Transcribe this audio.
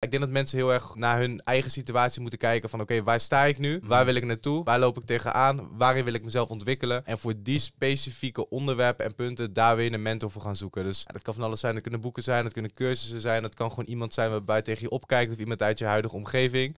Ik denk dat mensen heel erg naar hun eigen situatie moeten kijken van oké, waar sta ik nu? Waar mhm. wil ik naartoe? Waar loop ik tegenaan? Waarin wil ik mezelf ontwikkelen? En voor die specifieke onderwerpen en punten daar weer een mentor voor gaan zoeken. Dus dat kan van alles zijn. Dat kunnen boeken zijn, dat kunnen cursussen zijn. Dat kan gewoon iemand zijn waarbij tegen je opkijkt of iemand uit je huidige omgeving.